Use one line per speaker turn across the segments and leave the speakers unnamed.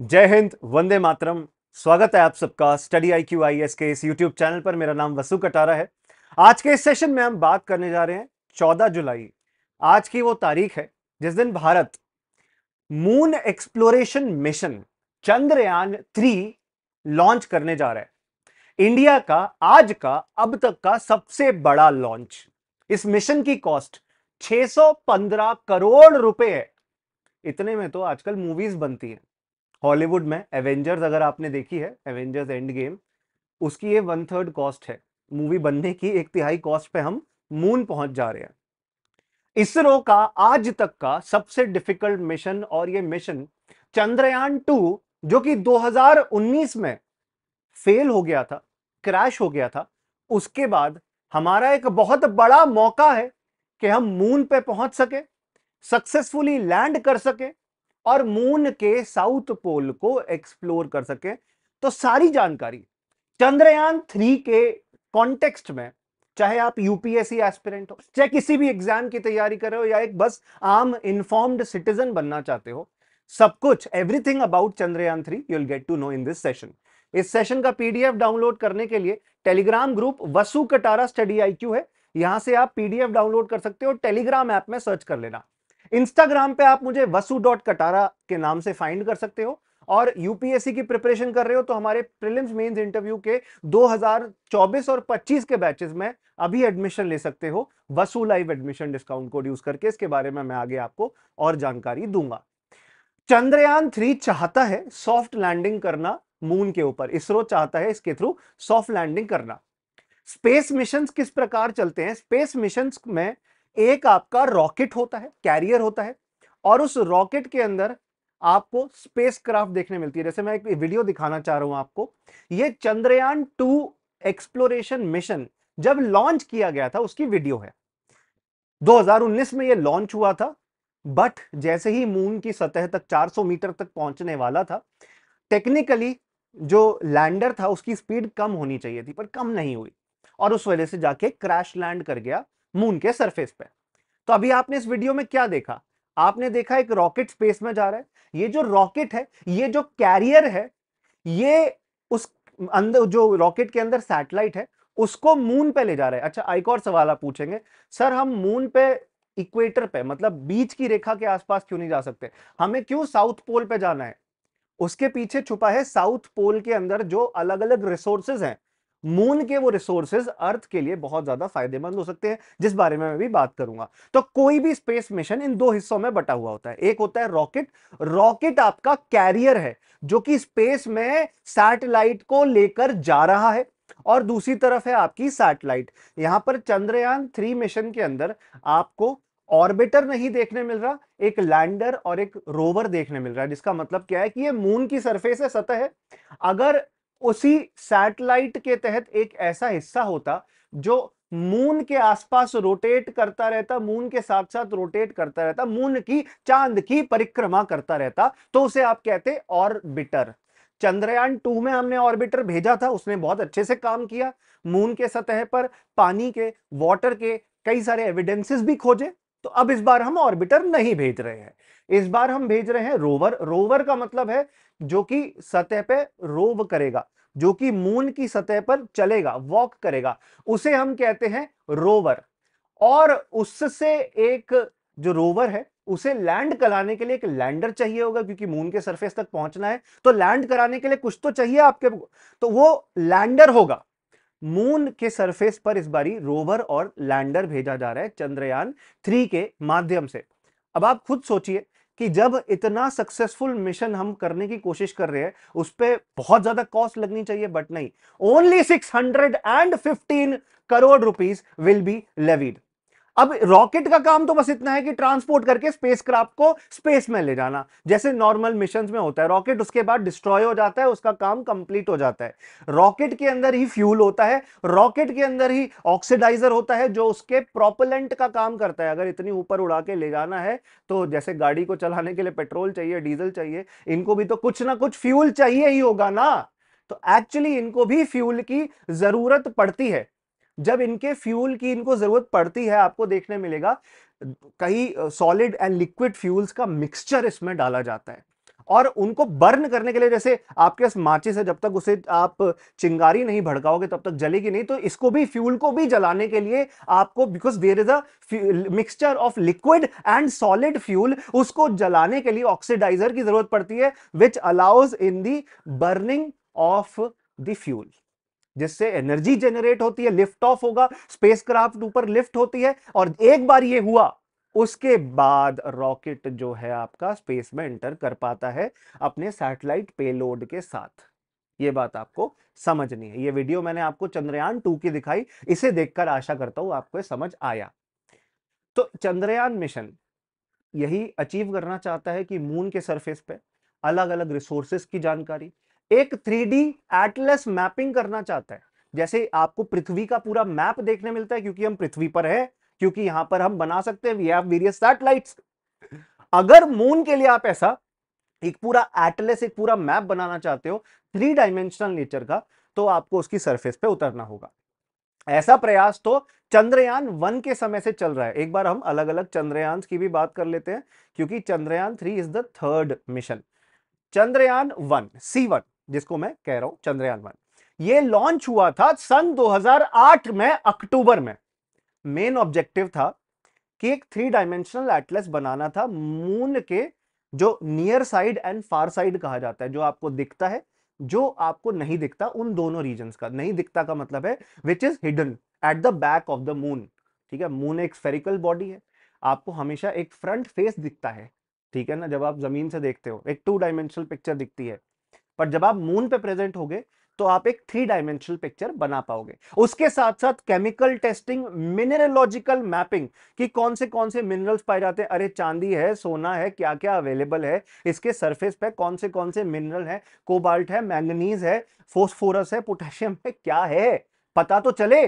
जय हिंद वंदे मातरम स्वागत है आप सबका study I Q I S के इस यूट्यूब चैनल पर मेरा नाम वसु कटारा है आज के इस सेशन में हम बात करने जा रहे हैं 14 जुलाई आज की वो तारीख है जिस दिन Bharat moon exploration mission Chandrayaan three launch करने जा रहा है इंडिया का आज का अब तक का सबसे बड़ा लॉन्च इस मिशन की कॉस्ट 615 करोड़ रुपए है इतने में तो आजकल मूवीज बनती हैं हॉलीवुड में एवेंजर्स अगर आपने देखी है एवेंजर्स एंड गेम उसकी ये वन थर्ड कॉस्ट है मूवी बनने की एक तिहाई कॉस्ट पे हम मून पहुंच जा रहे हैं इसरो का आज तक का सबसे डिफिकल्ट मिशन और ये मिशन चंद्रयान टू जो कि 2019 में फेल हो गया था क्रैश हो गया था उसके बाद हमारा एक बहुत बड़ा मौका है कि हम मून पे पहुंच सके सक्सेसफुली लैंड कर सके और मून के साउथ पोल को एक्सप्लोर कर सके तो सारी जानकारी चंद्रयान थ्री के कॉन्टेक्स्ट में चाहे आप यूपीएससी एस्पिरेंट हो चाहे किसी भी एग्जाम की तैयारी कर रहे हो या एक बस आम इंफॉर्म्ड सिटीजन बनना चाहते हो सब कुछ everything about Chandrayaan three you'll get to know in this session इस सेशन का पीडीएफ डाउनलोड करने के लिए Telegram group Vasu Katara study I है यहां से आप पीडीएफ डाउनलोड कर सकते हो टेलीग्राम ऐप में सर्च कर लेना इंस्टाग्राम पे आप मुझे वसु डॉट कटारा के नाम से फाइंड कर सकते हो और यूपीएससी की प्रिपरेशन कर रहे हो तो हमारे प्रिलिम्स मेंस इंटरव्यू के 2024 और 25 के बैचेस में अभी एडमिशन ले सकते हो Vasu live admission discount code use करके इसके बारे में मैं आगे आपको और जानकारी दूंगा चंद्रयान थ्री चाहता है सॉफ्ट लैंडिंग करना मून के ऊपर इसरो चाहता है इसके थ्रू सॉफ्ट लैंडिंग करना स्पेस मिशन किस प्रकार चलते हैं स्पेस मिशन में एक आपका रॉकेट होता है कैरियर होता है और उस रॉकेट के अंदर आपको स्पेसक्राफ्ट देखने मिलती है जैसे मैं एक वीडियो दिखाना चाह रहा हूं आपको ये चंद्रयान टू एक्सप्लोरेशन मिशन जब लॉन्च किया गया था उसकी वीडियो है 2019 में ये लॉन्च हुआ था बट जैसे ही मून की सतह तक 400 मीटर तक पहुंचने वाला था टेक्निकली जो लैंडर था उसकी स्पीड कम होनी चाहिए थी पर कम नहीं हुई और उस वजह से जाके क्रैश लैंड कर गया मून के सरफेस पे तो अभी आपने इस वीडियो में क्या देखा आपने देखा एक रॉकेट स्पेस में जा रहा है ये जो रॉकेट है ये जो कैरियर है ये उस अंदर जो रॉकेट के अंदर सैटेलाइट है उसको मून पे ले जा रहा है अच्छा एक और सवाल आप पूछेंगे सर हम मून पे इक्वेटर पे मतलब बीच की रेखा के आसपास क्यों नहीं जा सकते हमें क्यों साउथ पोल पे जाना है उसके पीछे छुपा है साउथ पोल के अंदर जो अलग अलग रिसोर्सेज हैं मून के वो रिसोर्सेज अर्थ के लिए बहुत ज्यादा फायदेमंद हो सकते हैं जिस बारे में मैं भी बात करूंगा तो कोई भी स्पेस मिशन इन दो हिस्सों में बटा हुआ होता है एक होता है रॉकेट रॉकेट आपका कैरियर है जो कि स्पेस में सैटेलाइट को लेकर जा रहा है और दूसरी तरफ है आपकी सैटेलाइट यहां पर चंद्रयान थ्री मिशन के अंदर आपको ऑर्बिटर नहीं देखने मिल रहा एक लैंडर और एक रोवर देखने मिल रहा है जिसका मतलब क्या है कि ये मून की सरफेस है सतह है अगर उसी सैटेलाइट के तहत एक ऐसा हिस्सा होता जो मून के आसपास रोटेट करता रहता मून के साथ साथ रोटेट करता रहता मून की चांद की परिक्रमा करता रहता तो उसे आप कहते ऑर्बिटर चंद्रयान टू में हमने ऑर्बिटर भेजा था उसने बहुत अच्छे से काम किया मून के सतह पर पानी के वाटर के कई सारे एविडेंसेस भी खोजे तो अब इस बार हम ऑर्बिटर नहीं भेज रहे हैं इस बार हम भेज रहे हैं रोवर रोवर का मतलब है जो कि सतह पे रोव करेगा जो कि मून की सतह पर चलेगा वॉक करेगा उसे हम कहते हैं रोवर और उससे एक जो रोवर है उसे लैंड कराने के लिए एक लैंडर चाहिए होगा क्योंकि मून के सरफेस तक पहुंचना है तो लैंड कराने के लिए कुछ तो चाहिए आपके तो वो लैंडर होगा मून के सरफेस पर इस बारी रोवर और लैंडर भेजा जा रहा है चंद्रयान थ्री के माध्यम से अब आप खुद सोचिए कि जब इतना सक्सेसफुल मिशन हम करने की कोशिश कर रहे हैं उस पर बहुत ज्यादा कॉस्ट लगनी चाहिए बट नहीं only six hundred and fifteen crore rupees will be levied अब रॉकेट का काम तो बस इतना है कि ट्रांसपोर्ट करके स्पेसक्राफ्ट को स्पेस में ले जाना जैसे नॉर्मल मिशन में होता है रॉकेट उसके बाद डिस्ट्रॉय हो जाता है उसका काम कंप्लीट हो जाता है रॉकेट के अंदर ही फ्यूल होता है रॉकेट के अंदर ही ऑक्सीडाइजर होता है जो उसके प्रोपलेंट का काम करता है अगर इतनी ऊपर उड़ा के ले जाना है तो जैसे गाड़ी को चलाने के लिए पेट्रोल चाहिए डीजल चाहिए इनको भी तो कुछ ना कुछ फ्यूल चाहिए ही होगा ना तो एक्चुअली इनको भी फ्यूल की जरूरत पड़ती है जब इनके फ्यूल की इनको जरूरत पड़ती है आपको देखने मिलेगा कई सॉलिड एंड लिक्विड फ्यूल्स का मिक्सचर इसमें डाला जाता है और उनको बर्न करने के लिए जैसे आपके पास माचिस है जब तक उसे आप चिंगारी नहीं भड़काओगे तब तक जलेगी नहीं तो इसको भी फ्यूल को भी जलाने के लिए आपको because there is a mixture of liquid and solid fuel उसको जलाने के लिए ऑक्सीडाइजर की जरूरत पड़ती है which allows in the burning of the fuel जिससे एनर्जी जनरेट होती है लिफ्ट ऑफ होगा स्पेसक्राफ्ट ऊपर लिफ्ट होती है और एक बार ये हुआ उसके बाद रॉकेट जो है आपका स्पेस में एंटर कर पाता है अपने सैटेलाइट पेलोड के साथ ये बात आपको समझनी है ये वीडियो मैंने आपको चंद्रयान टू की दिखाई इसे देखकर आशा करता हूं आपको समझ आया तो चंद्रयान मिशन यही अचीव करना चाहता है कि मून के सरफेस पे अलग अलग रिसोर्सेस की जानकारी एक थ्री डी एटलेस मैपिंग करना चाहता है जैसे आपको पृथ्वी का पूरा मैप देखने मिलता है क्योंकि हम पृथ्वी पर है क्योंकि यहां पर हम बना सकते हैं वी हैव वेरियस सैटेलाइट्स अगर मून के लिए आप ऐसा एक पूरा एटलेस एक पूरा मैप बनाना चाहते हो थ्री डायमेंशनल नेचर का तो आपको उसकी सरफेस पे उतरना होगा ऐसा प्रयास तो चंद्रयान वन के समय से चल रहा है एक बार हम अलग अलग चंद्रयान की भी बात कर लेते हैं क्योंकि Chandrayaan three is the third mission Chandrayaan one C one जिसको मैं कह रहा हूं चंद्रयान वन ये लॉन्च हुआ था सन 2008 में अक्टूबर में मेन ऑब्जेक्टिव था कि एक थ्री डायमेंशनल एटलस बनाना था मून के जो near side and far side कहा जाता है जो आपको दिखता है जो आपको नहीं दिखता उन दोनों रीजन का नहीं दिखता का मतलब है which is hidden at the back of the moon ठीक है मून एक स्फेरिकल बॉडी है आपको हमेशा एक फ्रंट फेस दिखता है ठीक है ना जब आप जमीन से देखते हो एक टू डायमेंशनल पिक्चर दिखती है पर जब आप मून पे प्रेजेंट हो तो आप एक थ्री डायमेंशनल पिक्चर बना पाओगे उसके साथ साथ केमिकल टेस्टिंग मिनरलॉजिकल मैपिंग कि कौन से कौन से मिनरल्स पाए जाते हैं अरे चांदी है सोना है क्या क्या अवेलेबल है इसके सरफेस पे कौन से कौन से मिनरल हैं कोबाल्ट है मैंगनीज है फोस्फोरस है पोटेशियम है क्या है पता तो चले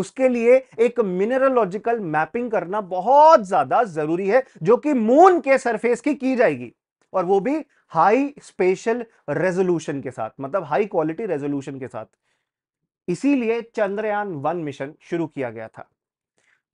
उसके लिए एक मिनरलॉजिकल मैपिंग करना बहुत ज्यादा जरूरी है जो कि मून के सरफेस की की जाएगी और वो भी हाई स्पेशल रेजोल्यूशन के साथ मतलब हाई क्वालिटी रेजोल्यूशन के साथ इसीलिए चंद्रयान वन मिशन शुरू किया गया था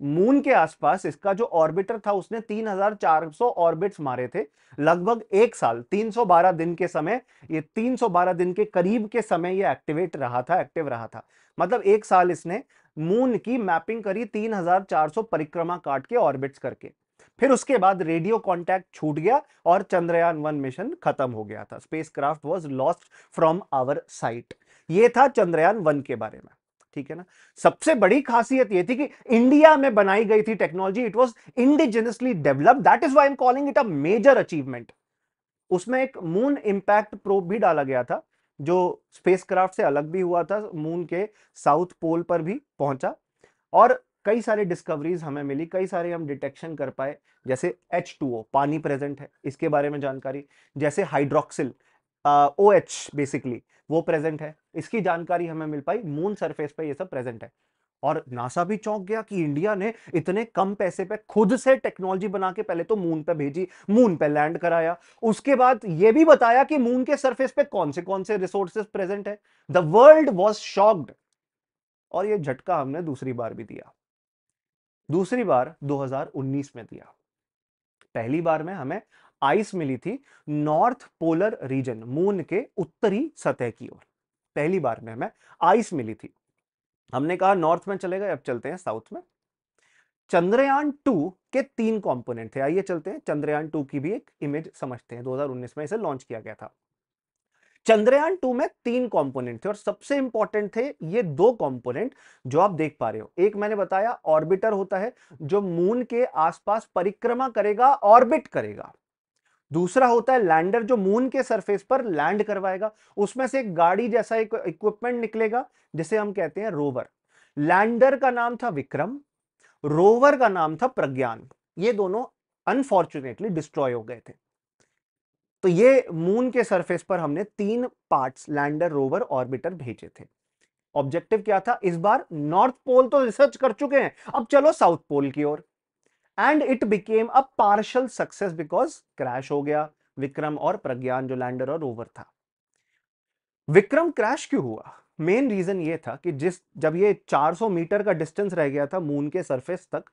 मून के आसपास इसका जो ऑर्बिटर था उसने 3400 ऑर्बिट्स मारे थे लगभग एक साल 312 दिन के समय ये 312 दिन के करीब के समय ये एक्टिवेट रहा था एक्टिव रहा था मतलब एक साल इसने मून की मैपिंग करी 3400 परिक्रमा काट के ऑर्बिट्स करके फिर उसके बाद रेडियो कॉन्टैक्ट छूट गया और चंद्रयान वन मिशन खत्म हो गया था spacecraft was lost from our sight ये था चंद्रयान वन के बारे में ठीक है ना सबसे बड़ी खासियत ये थी कि इंडिया में बनाई गई थी technology it was indigenously develop that is why am calling it a major achievement उसमें एक मून इम्पैक्ट प्रो भी डाला गया था जो स्पेसक्राफ्ट से अलग भी हुआ था मून के साउथ पोल पर भी पहुंचा और कई सारी डिस्कवरीज हमें मिली कई सारे हम डिटेक्शन कर पाए जैसे एच पानी प्रेजेंट है इसके बारे में जानकारी जैसे हाइड्रोक्सिल ओ एच बेसिकली वो प्रेजेंट है इसकी जानकारी हमें मिल पाई मून सरफेस पे ये सब प्रेजेंट है और नासा भी चौंक गया कि इंडिया ने इतने कम पैसे पे खुद से टेक्नोलॉजी बना के पहले तो मून पे भेजी मून पे लैंड कराया उसके बाद ये भी बताया कि मून के सरफेस पे कौन से कौन से रिसोर्सेस प्रेजेंट है द वर्ल्ड वॉज शॉक्ड और ये झटका हमने दूसरी बार भी दिया दूसरी बार 2019 में दिया पहली बार में हमें आइस मिली थी नॉर्थ पोलर रीजन मून के उत्तरी सतह की ओर पहली बार में हमें आइस मिली थी हमने कहा नॉर्थ में चले गए अब चलते हैं साउथ में चंद्रयान टू के तीन कंपोनेंट थे आइए चलते हैं चंद्रयान टू की भी एक इमेज समझते हैं 2019 में इसे लॉन्च किया गया था चंद्रयान टू में तीन कंपोनेंट थे और सबसे इंपॉर्टेंट थे ये दो कॉम्पोनेंट जो आप देख पा रहे हो एक मैंने बताया ऑर्बिटर होता है जो मून के आसपास परिक्रमा करेगा ऑर्बिट करेगा दूसरा होता है लैंडर जो मून के सरफेस पर लैंड करवाएगा उसमें से एक गाड़ी जैसा एक इक्विपमेंट निकलेगा जिसे हम कहते हैं रोवर लैंडर का नाम था विक्रम रोवर का नाम था प्रज्ञान ये दोनों अनफॉर्चुनेटली डिस्ट्रॉय हो गए थे तो ये मून के सरफेस पर हमने तीन पार्ट्स लैंडर रोवर ऑर्बिटर भेजे थे ऑब्जेक्टिव क्या था इस बार नॉर्थ पोल तो रिसर्च कर चुके हैं अब चलो साउथ पोल की ओर and it became a partial success because crash हो गया विक्रम और प्रज्ञान जो लैंडर और रोवर था विक्रम क्रैश क्यों हुआ मेन रीजन ये था कि जिस जब ये 400 मीटर का डिस्टेंस रह गया था मून के सरफेस तक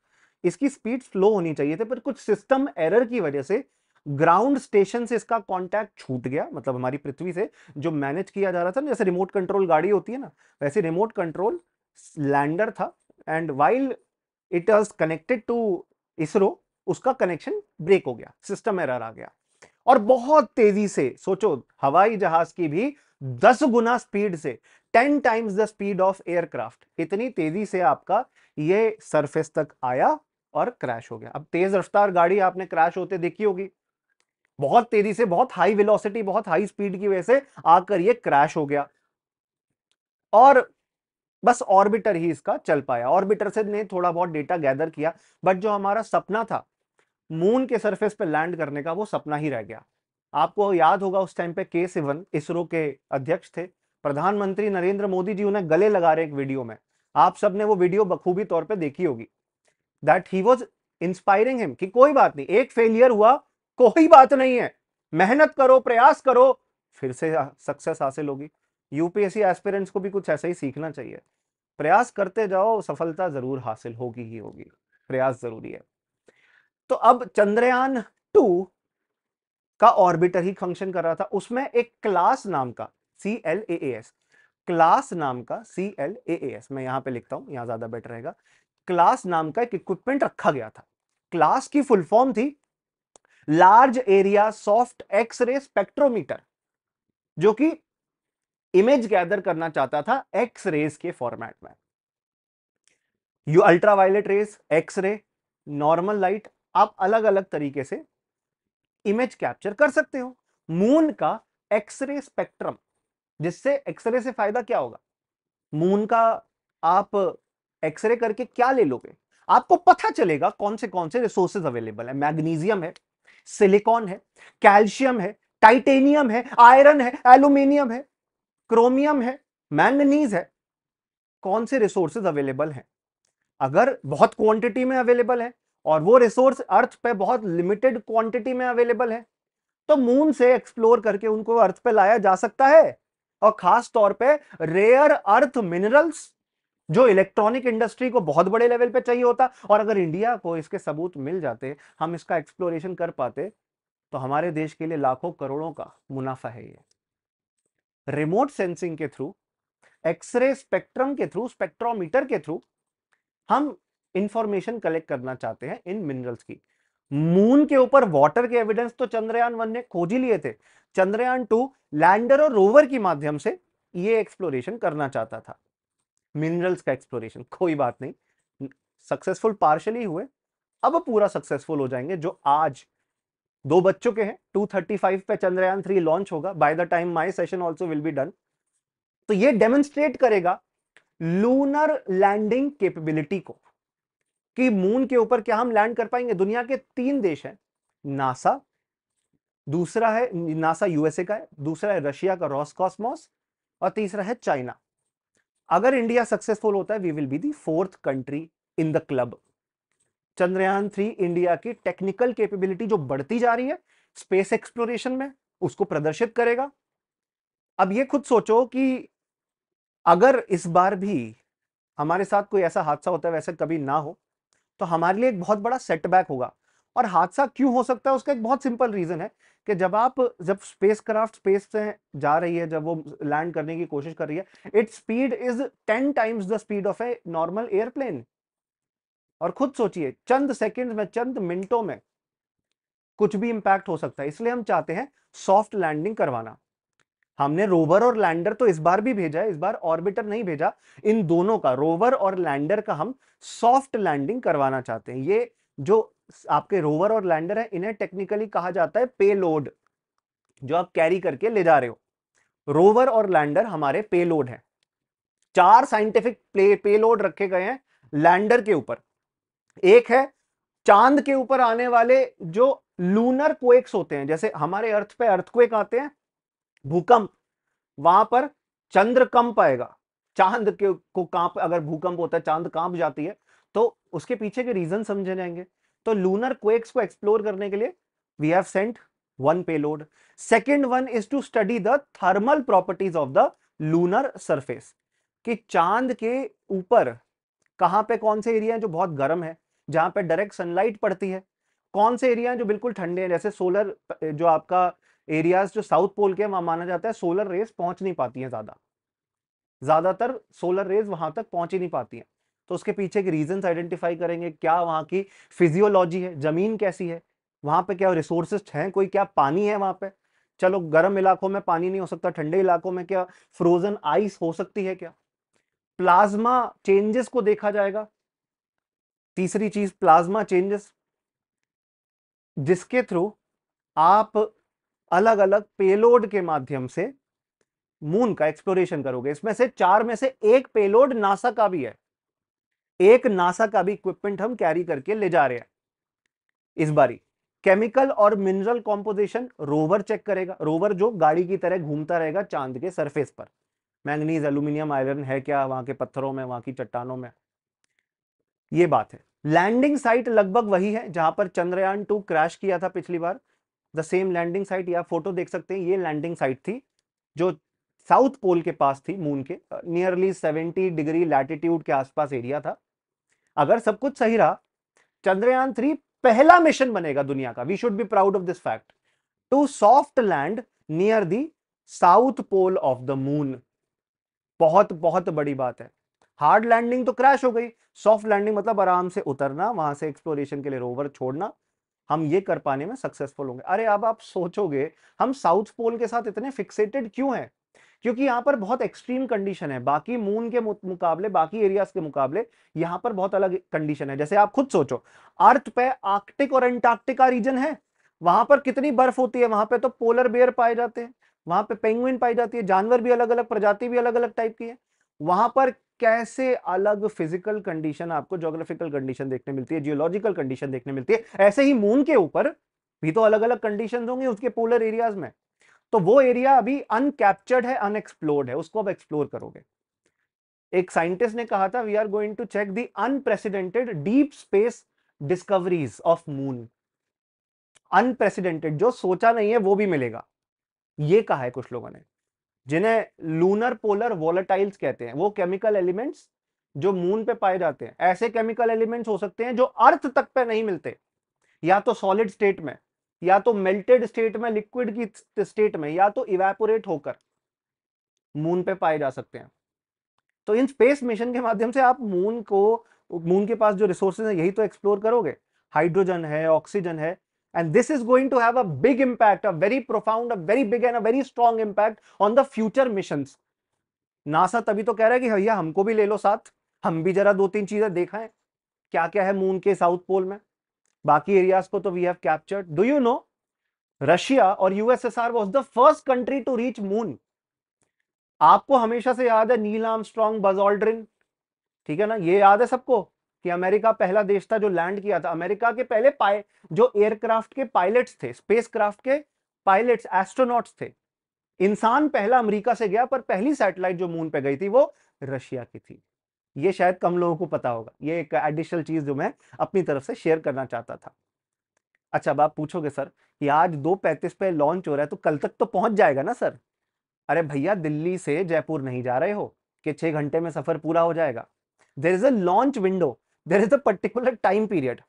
इसकी स्पीड स्लो होनी चाहिए थी पर कुछ सिस्टम एरर की वजह से ग्राउंड स्टेशन से इसका कॉन्टैक्ट छूट गया मतलब हमारी पृथ्वी से जो मैनेज किया जा रहा था ना जैसे रिमोट कंट्रोल गाड़ी होती है ना वैसे रिमोट कंट्रोल लैंडर था and while it was connected to ISRO उसका कनेक्शन ब्रेक हो गया सिस्टम एरर आ गया और बहुत तेजी से सोचो हवाई जहाज की भी दस गुना स्पीड से ten times the speed of aircraft इतनी तेजी से आपका ये सरफेस तक आया और क्रैश हो गया अब तेज रफ्तार गाड़ी आपने क्रैश होते देखी होगी बहुत तेजी से बहुत हाई वेलोसिटी बहुत हाई स्पीड की वजह से आकर ये क्रैश हो गया और बस ऑर्बिटर ही इसका चल पाया ऑर्बिटर से ने थोड़ा बहुत डेटा गैदर किया बट जो हमारा सपना था मून के सरफेस पे लैंड करने का वो सपना ही रह गया आपको याद होगा उस टाइम पे के सिवन इसरो के अध्यक्ष थे प्रधानमंत्री नरेंद्र मोदी जी उन्हें गले लगा रहे एक वीडियो में आप सब ने वो वीडियो बखूबी तौर पे देखी होगी that he was inspiring him कि कोई बात नहीं एक फेलियर हुआ कोई बात नहीं है मेहनत करो प्रयास करो फिर से सक्सेस हासिल होगी यूपीएससी एस्पिरेंट्स को भी कुछ ऐसा ही सीखना चाहिए प्रयास करते जाओ सफलता जरूर हासिल होगी ही होगी प्रयास जरूरी है तो अब चंद्रयान टू का ऑर्बिटर ही फंक्शन कर रहा था उसमें एक क्लास नाम का C L A S CLASS नाम का सी एल ए एस मैं यहां पे लिखता हूं यहां ज्यादा बेटर रहेगा क्लास नाम का एक इक्विपमेंट रखा गया था क्लास की फुल फॉर्म थी large area soft x ray spectrometer जो कि इमेज गैदर करना चाहता था एक्स रेस के फॉर्मेट में यू ultraviolet rays x ray normal light आप अलग अलग तरीके से इमेज कैप्चर कर सकते हो मून का एक्सरे स्पेक्ट्रम जिससे एक्सरे से फायदा क्या होगा मून का आप एक्सरे करके क्या ले लोगे आपको पता चलेगा कौन से कौन से रिसोर्सेज अवेलेबल है मैग्नीशियम है सिलिकॉन है कैल्शियम है टाइटेनियम है आयरन है एल्यूमिनियम है क्रोमियम है मैंगनीज है कौन से रिसोर्सेज अवेलेबल हैं अगर बहुत क्वांटिटी में अवेलेबल है और वो रिसोर्स अर्थ पे बहुत लिमिटेड क्वांटिटी में अवेलेबल है तो मून से एक्सप्लोर करके उनको अर्थ पे लाया जा सकता है और खास तौर पे रेयर अर्थ मिनरल्स जो इलेक्ट्रॉनिक इंडस्ट्री को बहुत बड़े लेवल पे चाहिए होता और अगर इंडिया को इसके सबूत मिल जाते हम इसका एक्सप्लोरेशन कर पाते तो हमारे देश के लिए लाखों करोड़ों का मुनाफा है ये रिमोट सेंसिंग के थ्रू एक्सरे स्पेक्ट्रम के थ्रू स्पेक्ट्रोमीटर के थ्रू हम इंफॉर्मेशन कलेक्ट करना चाहते हैं इन मिनरल्स की मून के ऊपर वाटर के एविडेंस तो चंद्रयान वन ने खोज ही लिए थे चंद्रयान टू लैंडर और रोवर के माध्यम से ये एक्सप्लोरेशन करना चाहता था मिनरल्स का एक्सप्लोरेशन कोई बात नहीं सक्सेसफुल पार्शली हुए अब पूरा सक्सेसफुल हो जाएंगे जो आज दो बच्चों के हैं 235 पे चंद्रयान थ्री लॉन्च होगा by the time my session also will be done तो ये डेमोन्स्ट्रेट करेगा लूनर लैंडिंग केपेबिलिटी को कि मून के ऊपर क्या हम लैंड कर पाएंगे दुनिया के तीन देश हैं नासा दूसरा है नासा यूएसए का है दूसरा है रशिया का रॉस कॉस्मोस और तीसरा है चाइना अगर इंडिया सक्सेसफुल होता है we will be the fourth country in the club Chandrayaan three India की टेक्निकल कैपेबिलिटी जो बढ़ती जा रही है स्पेस एक्सप्लोरेशन में उसको प्रदर्शित करेगा अब ये खुद सोचो कि अगर इस बार भी हमारे साथ कोई ऐसा हादसा होता है वैसे कभी ना हो तो हमारे लिए एक बहुत बड़ा सेटबैक होगा और हादसा क्यों हो सकता है उसका एक बहुत सिंपल रीज़न है कि जब आप जब स्पेस क्राफ्ट स्पेस से जा रही है जब वो लैंड करने की कोशिश कर रही है it's speed is ten times the speed of a normal airplane और खुद सोचिए चंद सेकेंड में चंद मिनटों में कुछ भी इम्पैक्ट हो सकता है इसलिए हम चाहते हैं सॉफ्ट लैंडिंग करवाना हमने रोवर और लैंडर तो इस बार भी भेजा है इस बार ऑर्बिटर नहीं भेजा इन दोनों का रोवर और लैंडर का हम सॉफ्ट लैंडिंग करवाना चाहते हैं ये जो आपके रोवर और लैंडर है इन्हें टेक्निकली कहा जाता है पेलोड जो आप कैरी करके ले जा रहे हो रोवर और लैंडर हमारे पेलोड है चार साइंटिफिक पे लोड रखे गए हैं लैंडर के ऊपर एक है चांद के ऊपर आने वाले जो लूनर क्वेक्स होते हैं जैसे हमारे अर्थ पे अर्थक्वेक आते हैं भूकंप वहां पर चंद्र कंप आएगा चांद के को कांप अगर भूकंप होता है चांद कांप जाती है तो उसके पीछे के रीजन समझे जाएंगे तो लूनर क्वेक्स को एक्सप्लोर करने के लिए we have sent one payload second one is to study the thermal properties of the lunar surface कि चांद के ऊपर कहां पे कौन से एरिया जो बहुत गर्म है जहां पे डायरेक्ट सनलाइट पड़ती है कौन से एरिया जो बिल्कुल ठंडे हैं जैसे सोलर जो आपका एरियाज जो साउथ पोल के वहां माना जाता है सोलर रेज पहुंच नहीं पाती है ज़्यादा ज़्यादातर सोलर रेज वहां तक पहुंच ही नहीं पाती हैं तो उसके पीछे के रीजन आइडेंटिफाई करेंगे क्या वहां की फिजियोलॉजी है ज़मीन कैसी है वहां पे क्या रिसोर्सेस हैं कोई क्या पानी है वहां पे चलो गर्म इलाकों में पानी नहीं हो सकता ठंडे इलाकों में क्या फ्रोजन आइस हो सकती है क्या प्लाज्मा चेंजेस को देखा जाएगा तीसरी चीज प्लाज्मा चेंजेस जिसके थ्रू आप अलग अलग पेलोड के माध्यम से मून का एक्सप्लोरेशन करोगे इसमें से चार में से एक पेलोड नासा का भी है एक नासा का भी इक्विपमेंट हम कैरी करके ले जा रहे हैं इस बारी केमिकल और मिनरल कॉम्पोजिशन रोवर चेक करेगा रोवर जो गाड़ी की तरह घूमता रहेगा चांद के सरफेस पर मैंगनीज एल्यूमिनियम आयरन है क्या वहां के पत्थरों में वहां की चट्टानों में ये बात है लैंडिंग साइट लगभग वही है जहां पर चंद्रयान टू क्रैश किया था पिछली बार द सेम लैंडिंग साइट या फोटो देख सकते हैं ये लैंडिंग साइट थी जो साउथ पोल के पास थी मून के नियरली सेवेंटी डिग्री लैटिट्यूड के आसपास एरिया था अगर सब कुछ सही रहा चंद्रयान थ्री पहला मिशन बनेगा दुनिया का we should be proud of this fact to soft land near the south pole of the moon बहुत बहुत बड़ी बात है हार्ड लैंडिंग तो क्रैश हो गई सॉफ्ट लैंडिंग मतलब आराम से उतरना वहां से एक्सप्लोरेशन के लिए रोवर छोड़ना हम ये कर पाने में सक्सेसफुल होंगे अरे अब आप सोचोगे हम साउथ पोल के साथ इतने फिक्सेटेड क्यों हैं क्योंकि यहां पर बहुत एक्सट्रीम कंडीशन है बाकी मून के मुकाबले बाकी एरियाज के मुकाबले यहाँ पर बहुत अलग कंडीशन है जैसे आप खुद सोचो अर्थ पे आर्कटिक और एंटार्क्टिका रीजन है वहां पर कितनी बर्फ होती है वहां पे तो पोलर बेयर पाए जाते हैं वहां पे पेंगुइन पाई जाती है जानवर भी अलग अलग प्रजाति भी अलग अलग टाइप की है वहां पर कैसे अलग फिजिकल कंडीशन आपको जोग्राफिकल कंडीशन देखने मिलती है जियोलॉजिकल कंडीशन देखने मिलती है ऐसे ही मून के ऊपर भी तो अलग अलग कंडीशन होंगी उसके पोलर एरियाज में तो वो एरिया अभी अनकैप्चर्ड है अनएक्सप्लोर्ड है उसको अब एक्सप्लोर करोगे एक साइंटिस्ट ने कहा था we are going to check the unprecedented deep space discoveries of moon unprecedented जो सोचा नहीं है वो भी मिलेगा ये कहा है कुछ लोगों ने जिन्हें लूनर पोलर वॉलेटाइल्स कहते हैं वो केमिकल एलिमेंट्स जो मून पे पाए जाते हैं ऐसे केमिकल एलिमेंट्स हो सकते हैं जो अर्थ तक पे नहीं मिलते या तो सॉलिड स्टेट में या तो मेल्टेड स्टेट में लिक्विड की स्टेट में या तो इवेपोरेट होकर मून पे पाए जा सकते हैं तो इन स्पेस मिशन के माध्यम से आप मून को मून के पास जो रिसोर्सेज हैं यही तो एक्सप्लोर करोगे हाइड्रोजन है ऑक्सीजन है and this is going to have a big impact a very profound a very big and a very strong impact on the future missions nasa तभी तो कह रहा है कि भैया हमको भी ले लो साथ हम भी जरा दो तीन चीजें देखाएं क्या क्या है मून के साउथ पोल में बाकी एरियाज को तो we have captured do you know Russia और USSR was the first country to reach moon आपको हमेशा से याद है नील आम स्ट्रॉन्ग बजॉल्ड्रिन ठीक है ना ये याद है सबको कि अमेरिका पहला देश था जो लैंड किया था अमेरिका के पहले पाए जो एयरक्राफ्ट के पायलट्स थे स्पेसक्राफ्ट के पायलट्स एस्ट्रोनॉट्स थे इंसान पहला अमेरिका से गया पर पहली सैटेलाइट जो मून पे गई थी वो रशिया की थी ये शायद कम लोगों को पता होगा ये एक एडिशनल चीज़ जो मैं अपनी तरफ से शेयर करना चाहता था अच्छा अब आप पूछोगे सर कि आज दो पैंतीस पे लॉन्च हो रहा है तो कल तक तो पहुंच जाएगा ना सर अरे भैया दिल्ली से जयपुर नहीं जा रहे हो कि छह घंटे में सफ़र पूरा हो जाएगा there is a launch window there is a particular time period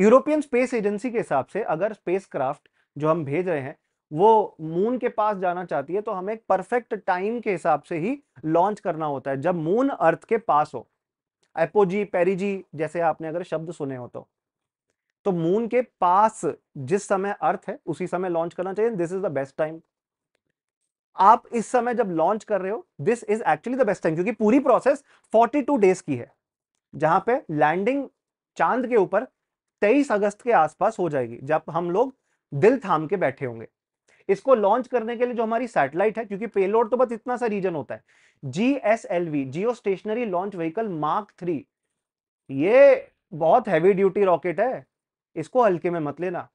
European space agency के हिसाब से अगर स्पेस क्राफ्ट जो हम भेज रहे हैं वो मून के पास जाना चाहती है तो हमें परफेक्ट टाइम के हिसाब से ही लॉन्च करना होता है जब मून अर्थ के पास हो एपोजी पेरिजी जैसे आपने अगर शब्द सुने हो तो तो मून के पास जिस समय अर्थ है उसी समय लॉन्च करना चाहिए this is the best time आप इस समय जब लॉन्च कर रहे हो this is actually the best time क्योंकि पूरी प्रोसेस 42 डेज की है जहां पे लैंडिंग चांद के ऊपर 23 अगस्त के आसपास हो जाएगी जब हम लोग दिल थाम के बैठे होंगे इसको लॉन्च करने के लिए जो हमारी सैटेलाइट है क्योंकि पेलोड तो बस इतना सा रीजन होता है G S L V geostationary launch vehicle mark three ये बहुत हैवी ड्यूटी रॉकेट है इसको हल्के में मत लेना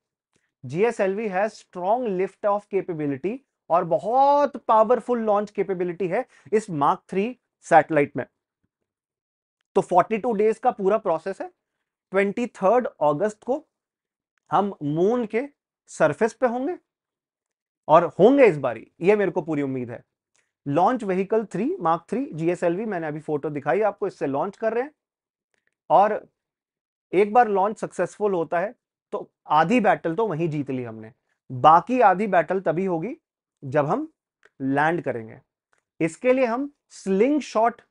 जी एस एल वी है स्ट्रॉन्ग लिफ्ट ऑफ केपेबिलिटी और बहुत पावरफुल लॉन्च केपेबिलिटी है इस मार्क थ्री सैटेलाइट में तो 42 डेज का पूरा प्रोसेस है 23 अगस्त को हम मून के सरफेस पे होंगे और होंगे इस बारी ये मेरे को पूरी उम्मीद है launch vehicle three mark three GSLV मैंने अभी फोटो दिखाई आपको इससे लॉन्च कर रहे हैं और एक बार लॉन्च सक्सेसफुल होता है तो आधी बैटल तो वहीं जीत ली हमने बाकी आधी बैटल तभी होगी जब हम लैंड करेंगे इसके लिए हम स्लिंग शॉट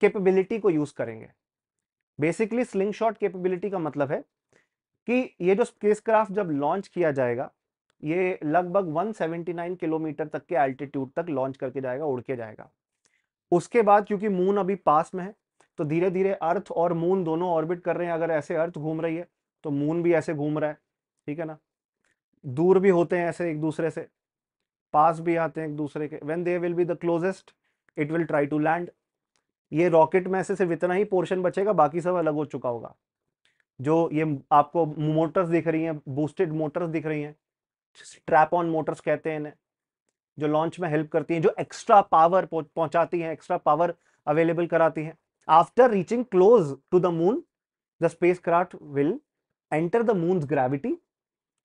केपेबिलिटी को यूज करेंगे बेसिकली स्लिंग शॉट केपेबिलिटी का मतलब है कि ये जो स्पेसक्राफ्ट जब लॉन्च किया जाएगा ये लगभग 179 किलोमीटर तक के एल्टीट्यूड तक लॉन्च करके जाएगा उड़ के जाएगा उसके बाद क्योंकि मून अभी पास में है तो धीरे धीरे अर्थ और मून दोनों ऑर्बिट कर रहे हैं अगर ऐसे अर्थ घूम रही है तो मून भी ऐसे घूम रहा है ठीक है ना दूर भी होते हैं ऐसे एक दूसरे से पास भी आते हैं एक दूसरे के when they will be the closest it will try to land ये रॉकेट में से सिर्फ इतना ही पोर्शन बचेगा बाकी सब अलग हो चुका होगा जो ये आपको मोटर्स दिख रही हैं बूस्टेड मोटर्स दिख रही हैं स्ट्रैप ऑन मोटर्स कहते हैं इन्हें जो लॉन्च में हेल्प करती हैं जो एक्स्ट्रा पावर पहुंचाती हैं एक्स्ट्रा पावर अवेलेबल कराती हैं after reaching close to the moon the spacecraft will enter the moon gravity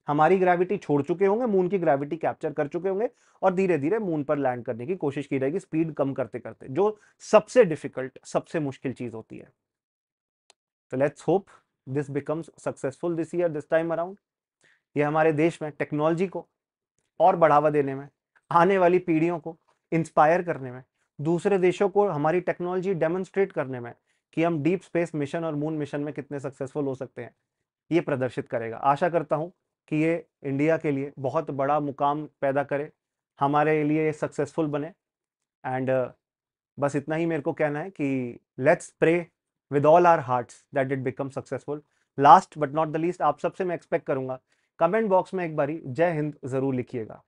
हमारी ग्रेविटी छोड़ चुके होंगे मून की ग्रेविटी कैप्चर कर चुके होंगे और धीरे धीरे मून पर लैंड करने की कोशिश की जाएगी स्पीड कम करते करते जो सबसे डिफिकल्ट सबसे मुश्किल चीज होती है तो let's hope this becomes successful this year this time around ये हमारे देश में टेक्नोलॉजी को और बढ़ावा देने में आने वाली पीढ़ियों को इंस्पायर करने में दूसरे देशों को हमारी टेक्नोलॉजी डेमोन्स्ट्रेट करने में कि हम डीप स्पेस मिशन और मून मिशन में कितने सक्सेसफुल हो सकते हैं ये प्रदर्शित करेगा आशा करता हूँ कि ये इंडिया के लिए बहुत बड़ा मुकाम पैदा करे हमारे लिए सक्सेसफुल बने एंड बस इतना ही मेरे को कहना है कि let's pray with all our hearts that it become successful last but not the least आप सबसे मैं एक्सपेक्ट करूंगा कमेंट बॉक्स में एक बारी जय हिंद ज़रूर लिखिएगा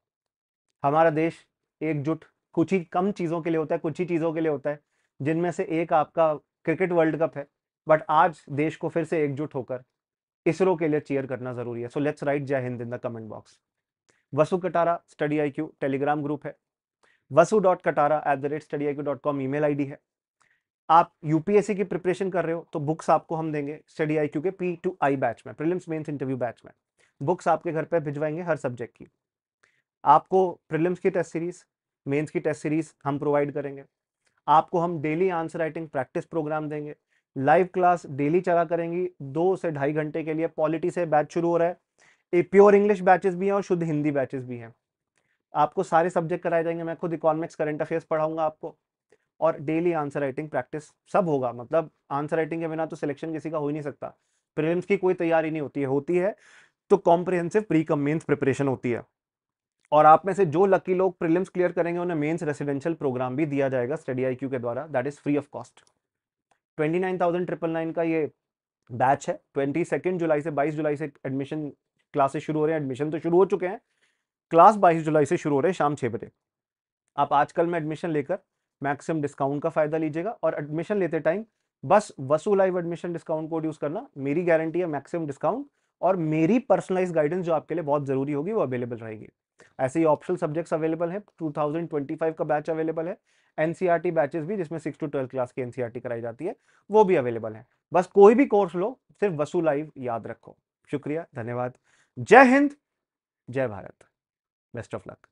हमारा देश एकजुट कुछ ही कम चीज़ों के लिए होता है कुछ ही चीज़ों के लिए होता है जिनमें से एक आपका क्रिकेट वर्ल्ड कप है बट आज देश को फिर से एकजुट होकर इसरो के लिए चेयर करना ज़रूरी है सो let's write Jai Hind in the comment box Vasu Katara study I Q Telegram group है Vasu dot Katara at the rate study I Q dot com e mail I D है आप यूपीएससी की प्रिपरेशन कर रहे हो तो बुक्स आपको हम देंगे स्टडी आई क्यू के पी टू आई बैच में प्रिलिम्स मेंस इंटरव्यू बैच में बुक्स आपके घर पे भिजवाएंगे हर सब्जेक्ट की आपको प्रिलिम्स की टेस्ट सीरीज मेंस की टेस्ट सीरीज हम प्रोवाइड करेंगे आपको हम daily answer writing practice program देंगे लाइव क्लास डेली चला करेंगी दो से ढाई घंटे के लिए पॉलिटी से बैच शुरू हो रहा है ए प्योर इंग्लिश बैचेस भी हैं और शुद्ध हिंदी बैचेस भी हैं आपको सारे सब्जेक्ट कराए जाएंगे मैं खुद इकोनॉमिक्स करंट अफेयर्स पढ़ाऊंगा आपको और डेली आंसर राइटिंग प्रैक्टिस सब होगा मतलब आंसर राइटिंग के बिना तो सिलेक्शन किसी का हो ही नहीं सकता प्रिलिम्स की कोई तैयारी नहीं होती है होती है तो comprehensive pre cum mains preparation होती है और आप में से जो लकी लोग प्रिलिम्स क्लियर करेंगे उन्हें मेन्स रेसिडेंशियल प्रोग्राम भी दिया जाएगा स्टडी आई के द्वारा that is free of cost twenty nine thousand triple nine का ये बैच है ट्वेंटी सेकेंड जुलाई से बाईस जुलाई से एडमिशन क्लासेस शुरू हो रहे हैं एडमिशन तो शुरू हो चुके हैं क्लास बाईस जुलाई से शुरू हो रहे हैं शाम छः बजे आप आजकल में एडमिशन लेकर मैक्सिमम डिस्काउंट का फ़ायदा लीजिएगा और एडमिशन लेते टाइम बस Vasu live admission discount code use करना मेरी गारंटी है मैक्सिमम डिस्काउंट और मेरी पर्सनलाइज गाइडेंस जो आपके लिए बहुत ज़रूरी होगी वो अवेलेबल रहेगी ऐसे ही ऑप्शनल सब्जेक्ट्स अवेलेबल है 2025 का बैच अवेलेबल है एनसीईआरटी बैचेस भी जिसमें सिक्स टू ट्वेल्थ क्लास की एनसीईआरटी e कराई जाती है वो भी अवेलेबल है बस कोई भी कोर्स लो सिर्फ वसु लाइव याद रखो शुक्रिया धन्यवाद जय हिंद जय भारत बेस्ट ऑफ लक